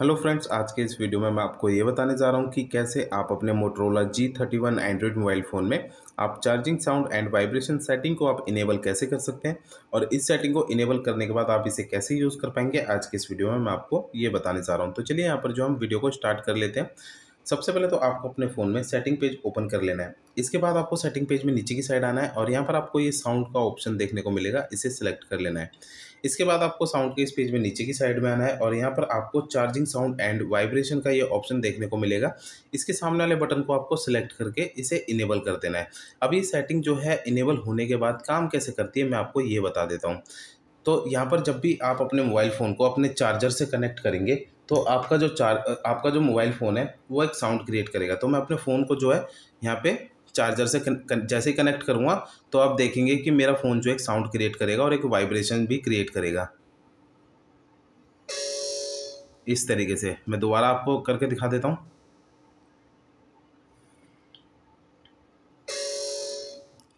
hello friends आज के इस वीडियो में मैं आपको ये बताने जा रहा हूँ कि कैसे आप अपने Motorola G thirty one Android mobile phone में आप charging sound and vibration setting को आप इनेबल कैसे कर सकते हैं और इस सेटिंग को इनेबल करने के बाद आप इसे कैसे यूज़ कर पाएंगे आज के इस वीडियो में मैं आपको ये बताने जा रहा हूँ तो चलिए यहाँ पर जो हम वीडियो को स्टार्ट कर लेते हैं सबसे पहले तो आपको अपने फ़ोन में सेटिंग पेज ओपन कर लेना है इसके बाद आपको सेटिंग पेज में नीचे की साइड आना है और यहाँ पर आपको ये साउंड का ऑप्शन देखने को मिलेगा इसे सेलेक्ट कर लेना है इसके बाद आपको साउंड के इस पेज में नीचे की साइड में आना है और यहाँ पर आपको चार्जिंग साउंड एंड वाइब्रेशन का ये ऑप्शन देखने को मिलेगा इसके सामने वाले बटन को आपको सेलेक्ट करके इसे इनेबल कर देना है अभी सेटिंग जो है इनेबल होने के बाद काम कैसे करती है मैं आपको ये बता देता हूँ तो यहाँ पर जब भी आप अपने मोबाइल फ़ोन को अपने चार्जर से कनेक्ट करेंगे तो आपका जो चार आपका जो मोबाइल फ़ोन है वो एक साउंड क्रिएट करेगा तो मैं अपने फ़ोन को जो है यहाँ पे चार्जर से कन, जैसे ही कनेक्ट करूँगा तो आप देखेंगे कि मेरा फ़ोन जो एक साउंड क्रिएट करेगा और एक वाइब्रेशन भी क्रिएट करेगा इस तरीके से मैं दोबारा आपको करके दिखा देता हूँ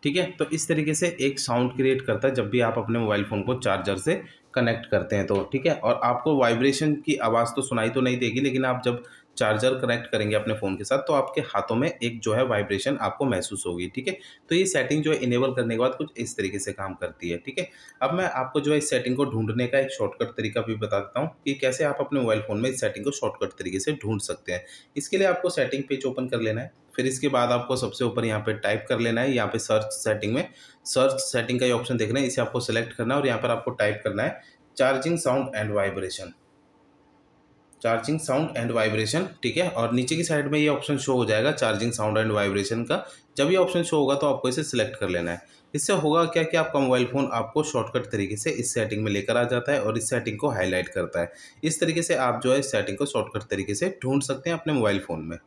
ठीक है तो इस तरीके से एक साउंड क्रिएट करता है जब भी आप अपने मोबाइल फ़ोन को चार्जर से कनेक्ट करते हैं तो ठीक है और आपको वाइब्रेशन की आवाज़ तो सुनाई तो नहीं देगी लेकिन आप जब चार्जर कनेक्ट करेंगे अपने फ़ोन के साथ तो आपके हाथों में एक जो है वाइब्रेशन आपको महसूस होगी ठीक है तो ये सेटिंग जो है इनेबल करने के बाद कुछ इस तरीके से काम करती है ठीक है अब मैं आपको जो है इस सेटिंग को ढूंढने का एक शॉर्टकट तरीका भी बता देता हूँ कि कैसे आप अपने मोबाइल फ़ोन में इस सेटिंग को शॉर्टकट तरीके से ढूंढ सकते हैं इसके लिए आपको सेटिंग पेज ओपन कर लेना है फिर इसके बाद आपको सबसे ऊपर यहाँ पे टाइप कर लेना है यहाँ पे सर्च सेटिंग में सर्च सेटिंग का ये ऑप्शन देखना है इसे आपको सेलेक्ट करना है और यहाँ पर आपको टाइप करना है charging sound and vibration charging sound and vibration ठीक है और नीचे की साइड में ये ऑप्शन शो हो जाएगा चार्जिंग साउंड एंड वाइब्रेशन का जब ये ऑप्शन शो होगा तो आपको इसे सिलेक्ट कर लेना है इससे होगा क्या कि आपका मोबाइल फ़ोन आपको शॉर्टकट तरीके से इस सेटिंग में लेकर आ जाता है और इस सेटिंग को हाईलाइट करता है इस तरीके से आप जो है इस सेटिंग को शॉर्टकट तरीके से ढूंढ सकते हैं अपने मोबाइल फ़ोन में